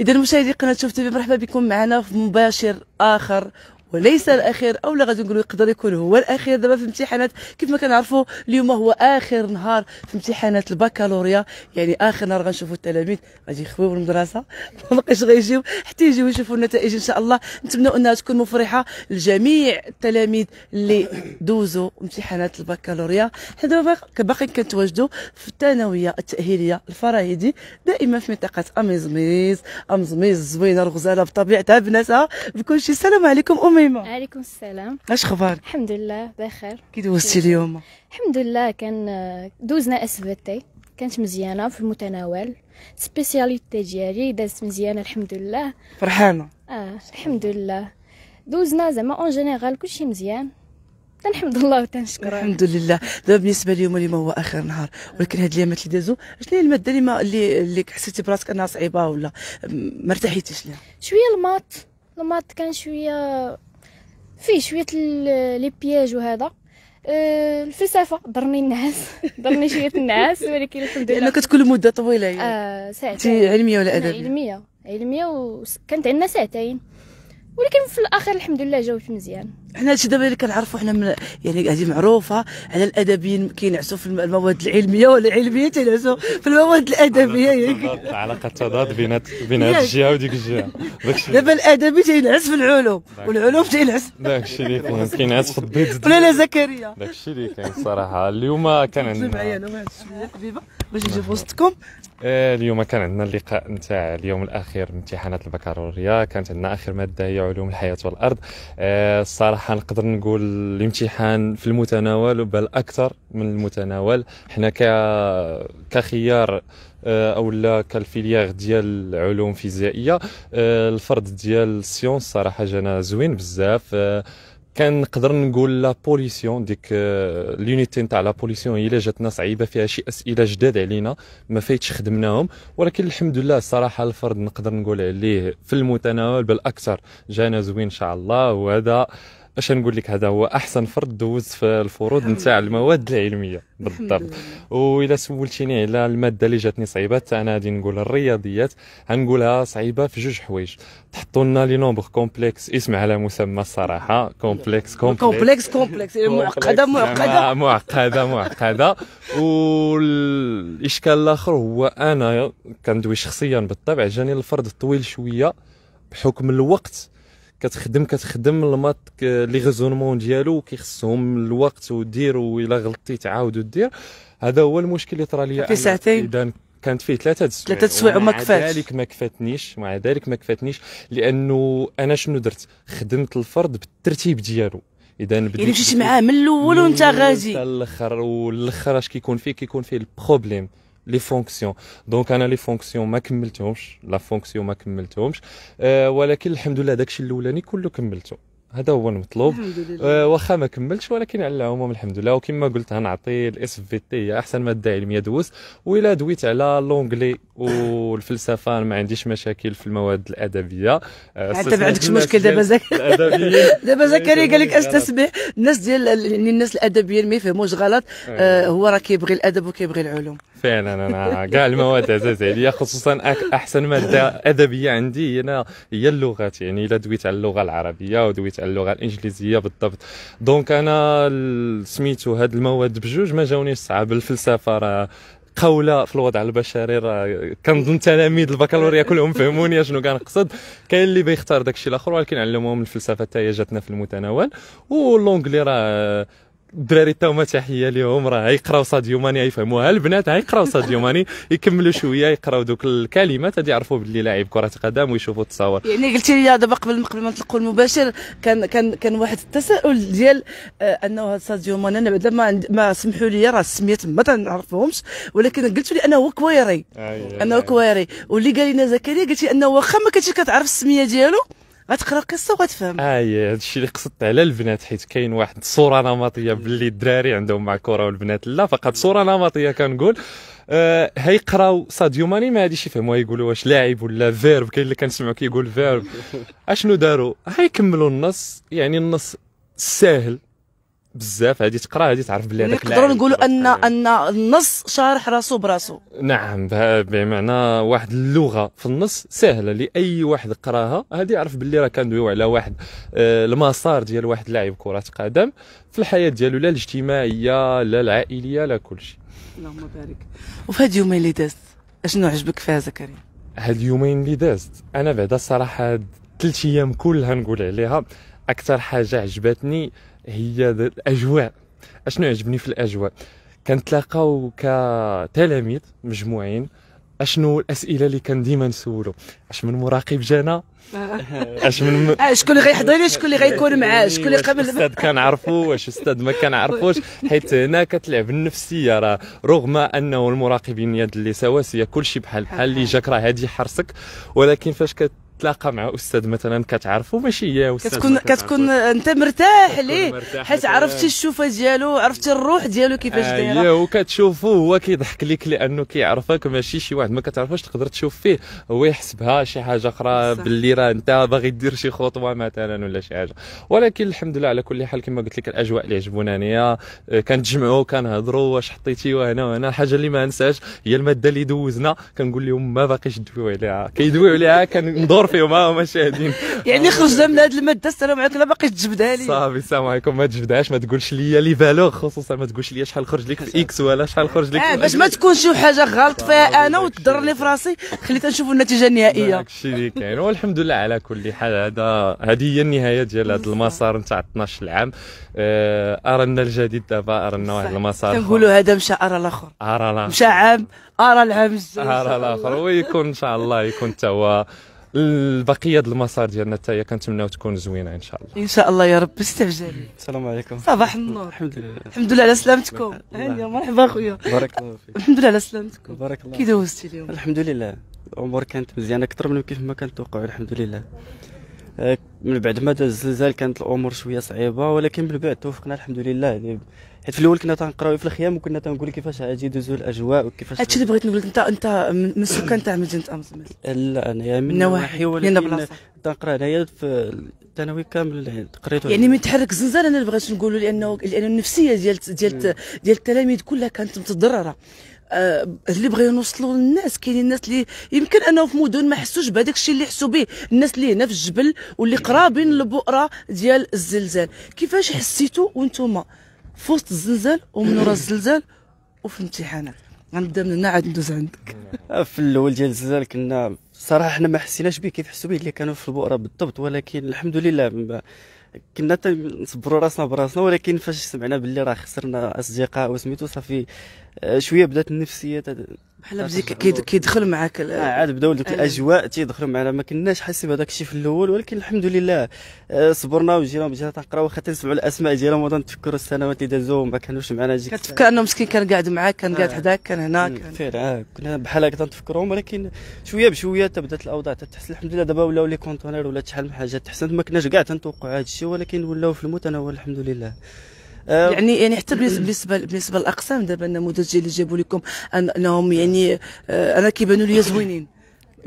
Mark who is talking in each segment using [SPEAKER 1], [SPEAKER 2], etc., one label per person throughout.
[SPEAKER 1] اذا مشاهدي قناه شوف تبي مرحبا بكم معنا في مباشر اخر وليس الاخير او لا غادي نقولوا يقدر يكون هو الاخير دابا في امتحانات كيف ما كنعرفوا اليوم هو اخر نهار في امتحانات البكالوريا يعني اخر نهار غنشوفوا التلاميذ غادي يخويو المدرسه ما بقاش غيجيو حتى يجيو يشوفوا النتائج ان شاء الله نتمنى انها تكون مفرحه لجميع التلاميذ اللي دوزوا امتحانات البكالوريا حنا دابا باقي كنتواجدوا في الثانويه التاهيليه الفراهيدي دائما في منطقه اميزميز امزميز زوينه الغزاله بطبيعتها بناتها بكل شيء السلام عليكم امي
[SPEAKER 2] ميمة عليكم السلام اش خبارك الحمد لله بخير
[SPEAKER 1] كي دوزتي اليوم
[SPEAKER 2] الحمد لله كان آه، دوزنا اس في تي كانت مزيانه في المتناول سبيسياليتي ديالي دازت مزيانه الحمد لله فرحانه اه الحمد لله دوزنا زعما اون جينيرال كلشي مزيان تنحمد الله وتنشكر الحمد
[SPEAKER 1] لله دابا بالنسبه اليوم اليوم هو اخر نهار ولكن هاد اليومات اللي دازو شنو هي الماده اللي اللي, اللي حسيتي براسك انها صعيبه ولا ما ارتحيتيش ليها
[SPEAKER 2] شويه الماط الماط كان شويه فيه شويه لي بياج وهذا أه، الفلسفه ضرني الناس ضرني شويه الناس ولكن الحمد لله لانك
[SPEAKER 1] تكون مده طويله يعني
[SPEAKER 2] آه ساعتين علميه ولا ادبيه علميه علميه وكانت عندنا ساعتين ولكن في الاخر الحمد لله جاوبت مزيان
[SPEAKER 1] حنا هادشي دابا اللي كنعرفوا حنا من يعني هذه معروفه على الادبيين كينعسوا في المواد العلميه ولا العلميه تينعسوا في المواد الادبيه
[SPEAKER 3] ياك علاقه تضاد بين بين هذه الجهه وديك الجهه
[SPEAKER 1] دابا الادبي تينعس في
[SPEAKER 3] العلوم والعلوم تينعس داكشي اللي كاين كينعس في الضد ولا لا زكريا داكشي اللي كاين الصراحه اليوم كان عندنا معايا
[SPEAKER 1] انا واحد الحبيبه باش نجي في وسطكم
[SPEAKER 3] آه، اليوم كان عندنا اللقاء نتاع اليوم الاخير من امتحانات البكالوريا كانت عندنا اخر ماده هي علوم الحياه والارض آه، الصراحه صراحه نقدر نقول الامتحان في المتناول بل اكثر من المتناول حنا ك كخيار آه، او لا كالفيليير ديال العلوم الفيزيائيه آه، الفرد ديال السيونس صراحه جانا زوين بزاف آه، كان نقدر نقول لا بوليسيون ديك لونيتي نتاع لا بوليسيون هي اللي جاتنا صعيبه فيها شي اسئله جداد علينا ما فايتش خدمناهم ولكن الحمد لله الصراحه الفرد نقدر نقول عليه في المتناول بل اكثر جانا زوين ان شاء الله وهذا اش نقول لك هذا هو احسن فرد دوز في الفروض نتاع المواد العلميه بالضبط والا سولتيني على الماده اللي جاتني صعيبه انا غادي نقول الرياضيات غنقولها صعيبه في جوج حوايج تحطوا لنا لي نومبر كومبلكس اسم على مسمى الصراحه كومبلكس كومبلكس
[SPEAKER 1] كومبلكس معقده معقده
[SPEAKER 3] معقده معقده والاشكال الاخر هو انا كندوي شخصيا بالطبع جاني الفرد طويل شويه بحكم الوقت كتخدم كتخدم الماط لي غيزونمون ديالو كيخصهم الوقت ودير الا غلطتي تعاود دير هذا هو المشكل اللي طرا ليا في ساعتين اذا كانت فيه ثلاثه السوايع ثلاثه السوايع وما كفاتش مع ذلك ما كفاتنيش مع ذلك ما كفاتنيش لانه انا شنو درت خدمت الفرد بالترتيب ديالو اذا بديت يعني مشيتي معاه من الاول وانت غادي حتى الاخر والاخر اش كيكون فيه كيكون فيه البروبليم لي فونكسيون دونك انا لي فونكسيون ما كملتهمش لا فونكسيون ما كملتهمش أه ولكن الحمد لله داكشي الاولاني كله كملته هذا هو المطلوب آه، واخا ما كملتش ولكن على العموم الحمد لله وكما قلت غنعطي الاس في تي هي احسن ماده علميه دوز ولا دويت على لونجلي والفلسفه ما عنديش مشاكل في المواد الادبيه حتى آه، ما عندكش مشكل دابا زك دابا زكريا قال لك استسمح
[SPEAKER 1] الناس ديال يعني الناس الادبيين ما يفهموش غلط آه. آه هو راه كيبغي الادب وكيبغي العلوم
[SPEAKER 3] فعلا انا كاع المواد عزاز عليا خصوصا احسن ماده ادبيه عندي هنا هي اللغات يعني الا دويت على اللغه العربيه ودويت اللغه الانجليزيه بالضبط دونك انا سميتو هاد المواد بجوج ما جاونيش صعاب الفلسفه راه قوله في الوضع البشري راه كنظن تلاميذ البكالوريا كلهم فهموني شنو كنقصد كاين اللي بيختار داكشي الاخر ولكن علموهم الفلسفه حتى هي جاتنا في المتناول واللونجلي راه الدراري تا تحيه ليهم راه غيقراو ساديو ماني غيفهموها البنات غيقراو ساديو ماني يكملوا شويه يقراو دوك الكلمات غادي يعرفوا باللي لاعب كره قدم ويشوفوا التصاور
[SPEAKER 1] يعني قلتي لي دابا قبل قبل ما نطلقوا المباشر كان كان كان واحد التساؤل ديال آه، انه ساديو ماني انا بعد ما ما سمحوا لي راه السميات ما تنعرفهمش ولكن قلت لي انه هو كويري انه كويري واللي قال لنا زكريا قلت لي انه واخا ما كنتيش كتعرف السميه ديالو غتقرا القصه
[SPEAKER 3] وغتفهم اي آه، هذا الشيء اللي قصدت على البنات حيت كاين واحد الصوره نمطيه باللي الدراري عندهم مع الكره والبنات لا فقط صوره نمطيه كنقول آه هيقراو ساديو ماني ما غاديش يفهموا يقولوا واش لاعب ولا فيرب كاين اللي كنسمعوا كيقول فيرب اشنو داروا كملوا النص يعني النص ساهل بزاف هذه تقرا هذه تعرف بلي هذاك نقدروا
[SPEAKER 1] نقولوا ان ان النص شارح راسه براسه
[SPEAKER 3] نعم بمعنى واحد اللغه في النص سهله لاي واحد قراها هذه يعرف بلي راه كندويو على واحد آه، المسار ديال واحد لاعب كره قدم في الحياه ديالو لا الاجتماعيه لا العائليه لا كل شيء
[SPEAKER 1] اللهم بارك وفي هاد اليومين اللي دازت اشنو عجبك فيها
[SPEAKER 3] زكريا هاد اليومين اللي دازت انا بعدا الصراحه هاد ثلاث ايام كلها نقول عليها اكثر حاجه عجبتني هي الاجواء اشنو يعجبني في الاجواء كنتلاقاو كتلاميذ مجموعين اشنو الاسئله اللي كان ديما نسولو اش من مراقب جانا آه. اش من م... آه، شكون اللي
[SPEAKER 1] غيحضر لي شكون اللي غيكون معاه شكون اللي قبل الاستاذ
[SPEAKER 3] كنعرفو واش الاستاذ ما كنعرفوش حيت هنا كتلعب النفسيه راه رغم انه المراقبين يد اللي سواسيه كلشي بحال بحال اللي جاك راه هادي حرصك ولكن فاش كت كتلاقى مع استاذ مثلا كتعرفو ماشي هي استاذ كتكون كتكون
[SPEAKER 1] انت مرتاح ليه حيت عرفتي الشوفه ديالو عرفتي الروح ديالو كيفاش آه، دايره ايوا
[SPEAKER 3] وكتشوفو هو كيضحك لك لانه كيعرفك ماشي شي واحد ما كتعرفوش تقدر تشوف فيه هو يحسبها شي حاجه اخرى باللي راه انت باغي دير شي خطوه مثلا ولا شي حاجه ولكن الحمد لله على كل حال كما قلت لك الاجواء اللي عجبونا انايا آه، كنتجمعوا كنهضروا واش حطيتي وهنا وهنا الحاجه اللي ما نساش هي الماده اللي دوزنا كنقول لهم ما باقيش دويو عليها كيدويو عليها كندور فيهم ها هما شاهدين
[SPEAKER 1] يعني خرجنا من هذه الماده السلام عليكم لا باقي تجبدها لي
[SPEAKER 3] صافي السلام عليكم ما تجبدهاش ما تقولش لي لي فالور خصوصا ما تقولش لي شحال خرج لك في اكس ولا شحال خرج لك آه باش ما تكون
[SPEAKER 1] شي حاجه غلط فيها آه، انا وتضرني في راسي خليت نشوف النتيجه النهائيه
[SPEAKER 3] داكشي اللي كاين والحمد لله على كل حال هذا هذه هي النهايه ديال هذا المسار نتاع 12 عام ارنا الجديد دابا ارنا واحد المسار كنقولوا
[SPEAKER 1] هذا مشى ارى الاخر
[SPEAKER 3] ارى الاخر مشى
[SPEAKER 1] عام ارى العام الجاي ارى
[SPEAKER 3] الاخر ويكون ان شاء الله يكون توا البقيه ديال المسار ديالنا حتى هي كنتمناو تكون زوينه ان شاء
[SPEAKER 1] الله ان شاء الله يا رب استعجل السلام عليكم صباح النور الحمد لله الحمد لله على سلامتكم هاني مرحبا خويا بارك الله فيك الحمد لله على سلامتكم بارك الله كي دوزتي اليوم الحمد
[SPEAKER 4] لله الامور كانت مزيانه اكثر من كيف ما توقع الحمد لله آه، من بعد ما داز الزلزال كانت الامور شويه صعيبه ولكن من بعد توفقنا الحمد لله يعني حيت في الاول كنا تنقراو في الخيام وكنا تنقول كيفاش عادي يدوزو الاجواء وكيفاش هادشي
[SPEAKER 1] اللي بغيت نقول لك انت انت من السكان تاع مدينه امزمز
[SPEAKER 4] لا انايا من نواحي ولكن تنقرا هنايا في الثانوي كامل قريته يعني من
[SPEAKER 1] تحرك الزنزانه انا اللي بغيت نقول لانه لان النفسيه ديال ديال ديال التلاميذ كلها كانت متضرره آه اللي بغيو نوصلوا للناس كاينين الناس اللي يمكن انه في مدن ما حسوش بهذاك الشيء اللي حسوا به الناس اللي هنا في الجبل واللي قرابين للبؤره ديال الزلزال كيفاش حسيتوا وانتم في وسط الزلزال ومن وراء الزلزال وفي الامتحانات غنبدا من هنا عاد ندوز عندك
[SPEAKER 4] آه، في الاول ديال الزلزال كنا صراحه حنا ما حسيناش به كيف حسوا به اللي كانوا في البؤره بالضبط ولكن الحمد لله كنا تنصبروا راسنا براسنا ولكن فاش سمعنا باللي راه خسرنا اصدقاء وسميتو صافي آه، شويه بدات النفسيه بحال بزيك كيدخل معاك آه عاد بداو لك الاجواء تيدخلوا معنا ما كناش حاسين بهذاك الشيء في الاول ولكن الحمد لله آه، صبرنا وجينا بجهه تنقراو واخا تنسمعوا الاسماء ديالهم وتنتفكروا السنوات اللي دازو ما كانوش معنا جيك كتفكر
[SPEAKER 1] انه مسكين كان قاعد معاك كان قاعد آه. حداك كان هنا
[SPEAKER 4] كان آه كنا بحال هكا تنتفكرهم ولكن شويه بشويه تبدات الاوضاع تتحسن الحمد لله دابا ولاو لي كونتونير ولا شحال من حاجه تحسنت ما كناش كاع
[SPEAKER 1] تنتوقعوا هذا الشيء ولكن ولاو في المتناول الحمد لله يعني يعني حتى بالنسبه بالنسبه للاقسام دابا النموذج اللي جابوا لكم انهم يعني انا آه، كيبانوا لي زوينين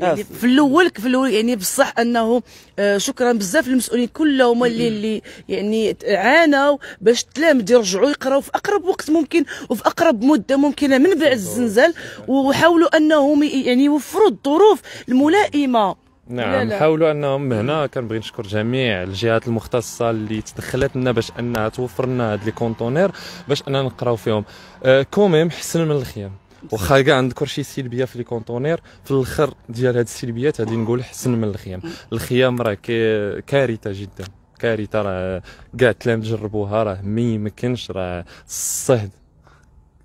[SPEAKER 1] آه، يعني في الاول في الاول يعني بصح انه آه، شكرا بزاف للمسؤولين كلهم اللي اللي يعني عانوا باش التلامذه يرجعوا يقراوا في اقرب وقت ممكن وفي اقرب مده ممكنه من بعد الزنزال وحاولوا انهم يعني يوفروا الظروف الملائمه
[SPEAKER 3] نعم نحاولوا انهم هنا كنبغي نشكر جميع الجهات المختصه اللي تدخلت لنا باش انها توفر لنا هاد لي كونتونير باش اننا نقراو فيهم آه كوميم حسن من الخيام واخا كاع عندك شي سلبيه في لي كونتونير في الاخر ديال هاد السلبيات غادي نقول حسن من الخيام الخيام راه كارثه جدا كارثه راه كاع تلام تجربوها راه ما يمكنش راه الصهد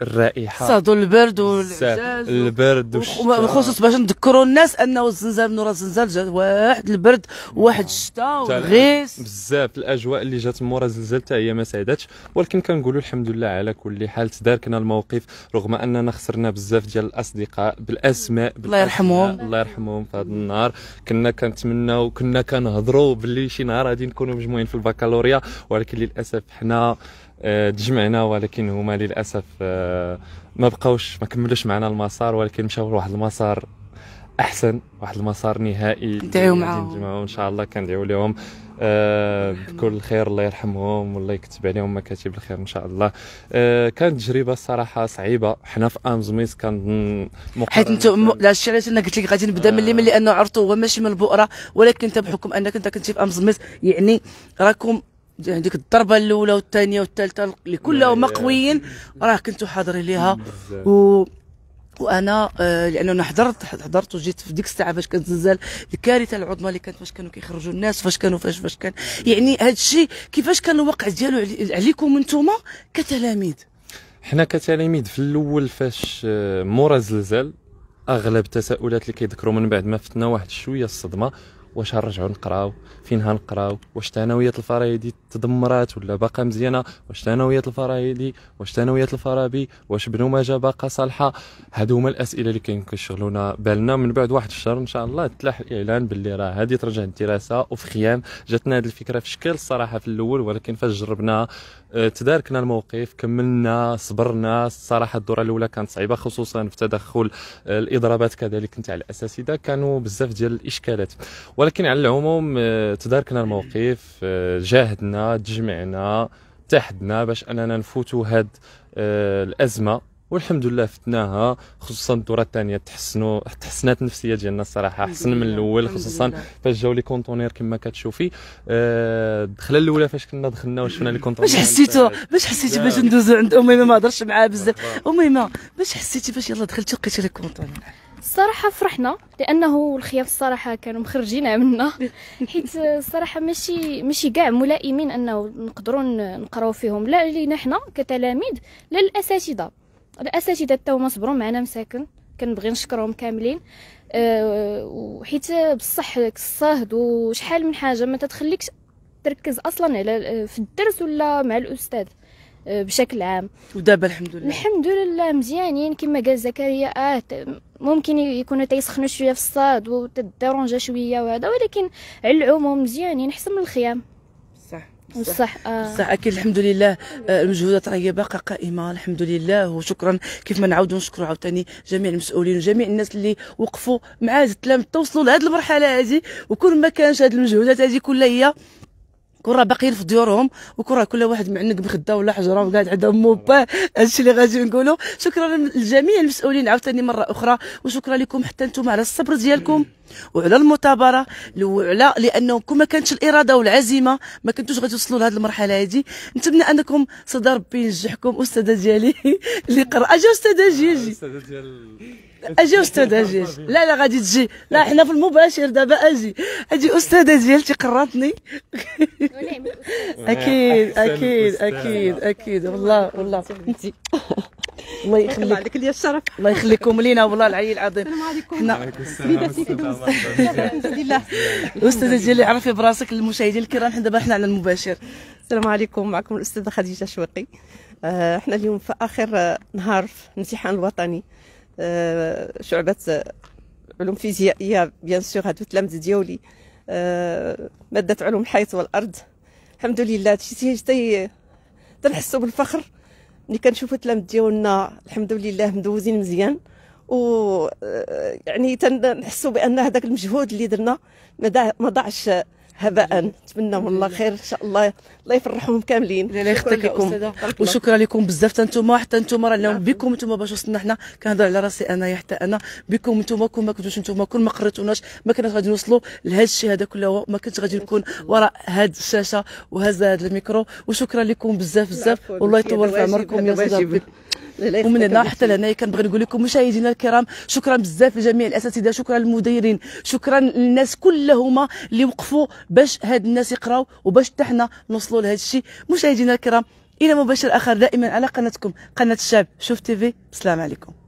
[SPEAKER 3] الرائحه صادو البرد والعجاج البرد والشتاء باش
[SPEAKER 1] نذكروا الناس انه الزنزال من ورا الزنزال جا واحد البرد واحد الشتاء والغيس
[SPEAKER 3] بزاف الاجواء اللي جات من ورا الزلزال حتى هي ما ساعدتش ولكن كنقولوا الحمد لله على كل حال تداركنا الموقف رغم اننا خسرنا بزاف ديال الاصدقاء بالاسماء الله يرحمهم الله يرحمهم في هذا النهار كنا كنتمناو كنا كنهضروا باللي شي نهار غادي نكونوا مجموعين في البكالوريا ولكن للاسف حنا آه، تجمعنا ولكن هما للاسف آه، ما بقاوش ما كملوش معنا المسار ولكن مشاو لواحد المسار احسن واحد المسار نهائي ندعيو معاهم ان شاء الله كندعيو لهم آه بكل خير الله يرحمهم والله يكتب عليهم مكاتب الخير ان شاء الله آه كانت تجربه الصراحه صعيبه حنا في امزميس كان حيت انتم الشيء علاش انا قلت
[SPEAKER 1] لك غادي نبدا من اليمين لانه عرفتو هو ماشي من البؤره ولكن انت بحكم انك انت كنتي في امزميس يعني راكم ديك الضربه الاولى والثانيه والثالثه اللي كلهم مقويين راه كنتو حاضرين ليها و وانا آه، لانه انا حضرت حضرت وجيت في ديك الساعه فاش كانت زلزال الكارثه العظمى اللي كانت فاش كانوا كيخرجوا الناس فاش كانوا فاش فاش كان يعني هذا الشيء كيفاش كان الوقع ديالو عليكم انتم كتلاميذ
[SPEAKER 3] حنا كتلاميذ في الاول فاش آه، مورا زلزال اغلب التساؤلات اللي كيذكروا من بعد ما فتنا واحد شويه الصدمه واش غنرجعوا نقراو فين هنقراو واش ثانويه الفرايدي تدمرات ولا باقا مزيانه واش ثانويه الفرايدي واش ثانويه الفارابي واش بنو ماجا باقا صالحه هادو هما الاسئله اللي كاين كيشغلونا بالنا من بعد واحد الشهر ان شاء الله تلاح الاعلان باللي راه هادي ترجع الدراسه وفي خيام جاتنا هاد الفكره في شكل الصراحه في الاول ولكن فاش جربناها أه، تداركنا الموقف كملنا صبرنا الصراحه الدوره الاولى كانت صعيبه خصوصا في تدخل أه، الاضرابات كذلك نتاع الاساتذه كانوا بزاف ديال الاشكالات ولكن على العموم أه، تداركنا الموقف جاهدنا تجمعنا تحدنا باش اننا نفوتوا هاد الازمه والحمد لله فتناها خصوصا الدوره الثانيه تحسنوا تحسنات النفسيه ديالنا الصراحه احسن من الاول خصوصا فاش جاو لي كونتونير كما كتشوفي آه، الدخله الاولى فاش كنا دخلنا وشفنا لي كونتونير باش حسيتو
[SPEAKER 1] باش حسيتي باش ندوزو عند اميمه ما هضرش معاها بزاف أه، أه. اميمه باش حسيتي باش يلا دخلتي لقيتي لي كونتونير
[SPEAKER 2] الصراحة فرحنا لأنه الخياف الصراحة كانوا مخرجين عنا حيت الصراحة ماشي ماشي كاع ملائمين أنه نقدروا نقراو فيهم لا لينا حنا كتلاميذ لا الأساتذة الاساتذه حتى هما صبروا معنا مساكن كنبغي نشكرهم كاملين آه، وحيت بصح الصهد وشحال من حاجه ما تتخليكش تركز اصلا على آه، في الدرس ولا مع الاستاذ آه، بشكل عام ودابا الحمد لله الحمد لله مزيانين كما قال زكريا اه ممكن يكونوا تيسخنوا شويه في الصاد وتدرونجا شويه وهذا ولكن على العموم مزيانين احسن من الخيام
[SPEAKER 1] بصح آه. بصح اكيد الحمد لله آه، المجهودات راهي باقا قائمه الحمد لله وشكرا كيف ما نعاودوا نشكروا عاوتاني جميع المسؤولين وجميع الناس اللي وقفوا مع زتلام توصلوا لهذه المرحله هذه وكل ما كانش هذه المجهودات هذه كلها هي كون راه باقيين في ديورهم وكون راه كل واحد معنق بخده ولا حجره وقاعد عند امه وباه هادشي اللي غادي نقولوا شكرا لجميع المسؤولين عاوتاني مره اخرى وشكرا لكم حتى انتم على الصبر ديالكم وعلى المثابره وعلى لانه كون ما كانتش الاراده والعزيمه ما كنتوش غادي توصلوا لهذه المرحله هذه نتمنى انكم صدى ربي ينجحكم استاذه ديالي اللي قرا اجا استاذه جيجي
[SPEAKER 2] استاذه ديال اجي استاذ
[SPEAKER 1] اجي لا لا غادي تجي لا حنا في المباشر دابا اجي اجي استاذه ديالتي قراتني اكيد اكيد اكيد اكيد والله والله الله يخليك عليك لي الشرف الله يخليكم لينا والله العلي العظيم حنا الاستاذه ديالي عرفي براسك للمشاهدين الكرام حنا دابا حنا على المباشر السلام عليكم معكم الاستاذه خديجه شوقي آه، حنا اليوم في اخر آه، نهار في الامتحان الوطني آه، شعبة علوم فيزيائية بيان سور هادو التلامذة ديالي آه، مادة علوم الحياة والأرض الحمد لله شتي شتي تنحسوا بالفخر ملي كنشوفوا التلامذة ديالنا الحمد لله مدوزين مزيان و آه، يعني تنحسوا بان هذاك المجهود اللي درنا ما ضاعش هباء نتمنى من الله خير ان شاء الله الله يفرحهم كاملين الله يخطيك لكم وشكرا لكم بزاف انتم حتى انتم راه بكم انتم باش وصلنا حنا كنهضر على راسي انايا حتى انا بكم انتم كون ما كنتوش انتم كون ما قريتوناش ما كناش غادي نوصلوا لهذا الشيء هذا كله ما كنتش غادي نكون وراء هذه الشاشه وهذا هذا الميكرو وشكرا لكم بزاف بزاف والله يطول في عمركم يا صديقي ومن هنا حتى لهنايا كنبغي نقول لكم مشاهدينا الكرام شكرا بزاف لجميع الاساتذه شكرا للمديرين شكرا للناس كلهم اللي وقفوا باش هاد الناس يقراو وباش حتى حنا نوصلوا لهذا الشيء مشاهدينا الكرام الى مباشر اخر دائما على قناتكم قناه الشعب شوف تيفي السلام عليكم